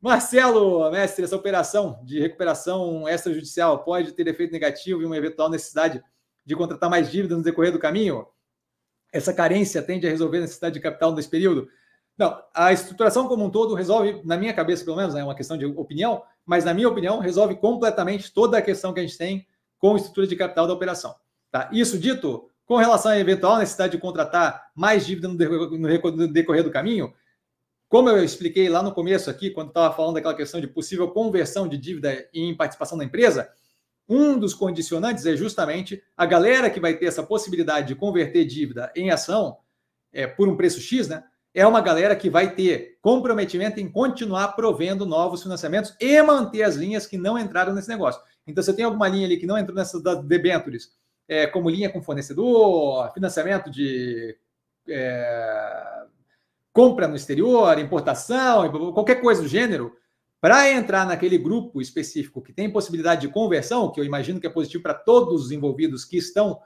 Marcelo, mestre, essa operação de recuperação extrajudicial pode ter efeito negativo e uma eventual necessidade de contratar mais dívidas no decorrer do caminho? Essa carência tende a resolver a necessidade de capital nesse período? Não, a estruturação como um todo resolve, na minha cabeça pelo menos, né, é uma questão de opinião, mas na minha opinião resolve completamente toda a questão que a gente tem com estrutura de capital da operação. Tá? Isso dito, com relação à eventual necessidade de contratar mais dívida no decorrer do caminho, como eu expliquei lá no começo aqui, quando estava falando daquela questão de possível conversão de dívida em participação da empresa, um dos condicionantes é justamente a galera que vai ter essa possibilidade de converter dívida em ação é, por um preço X, né? É uma galera que vai ter comprometimento em continuar provendo novos financiamentos e manter as linhas que não entraram nesse negócio. Então, você tem alguma linha ali que não entrou nessas das debentures, é, como linha com fornecedor, financiamento de é compra no exterior, importação, qualquer coisa do gênero, para entrar naquele grupo específico que tem possibilidade de conversão, que eu imagino que é positivo para todos os envolvidos que estão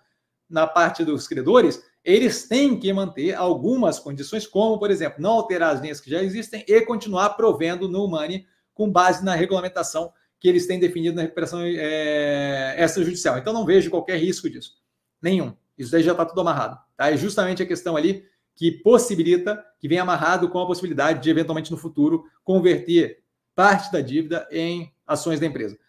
na parte dos credores, eles têm que manter algumas condições, como, por exemplo, não alterar as linhas que já existem e continuar provendo no money com base na regulamentação que eles têm definido na recuperação é, extrajudicial. Então, não vejo qualquer risco disso. Nenhum. Isso daí já está tudo amarrado. Tá? É justamente a questão ali que possibilita, que vem amarrado com a possibilidade de, eventualmente no futuro, converter parte da dívida em ações da empresa.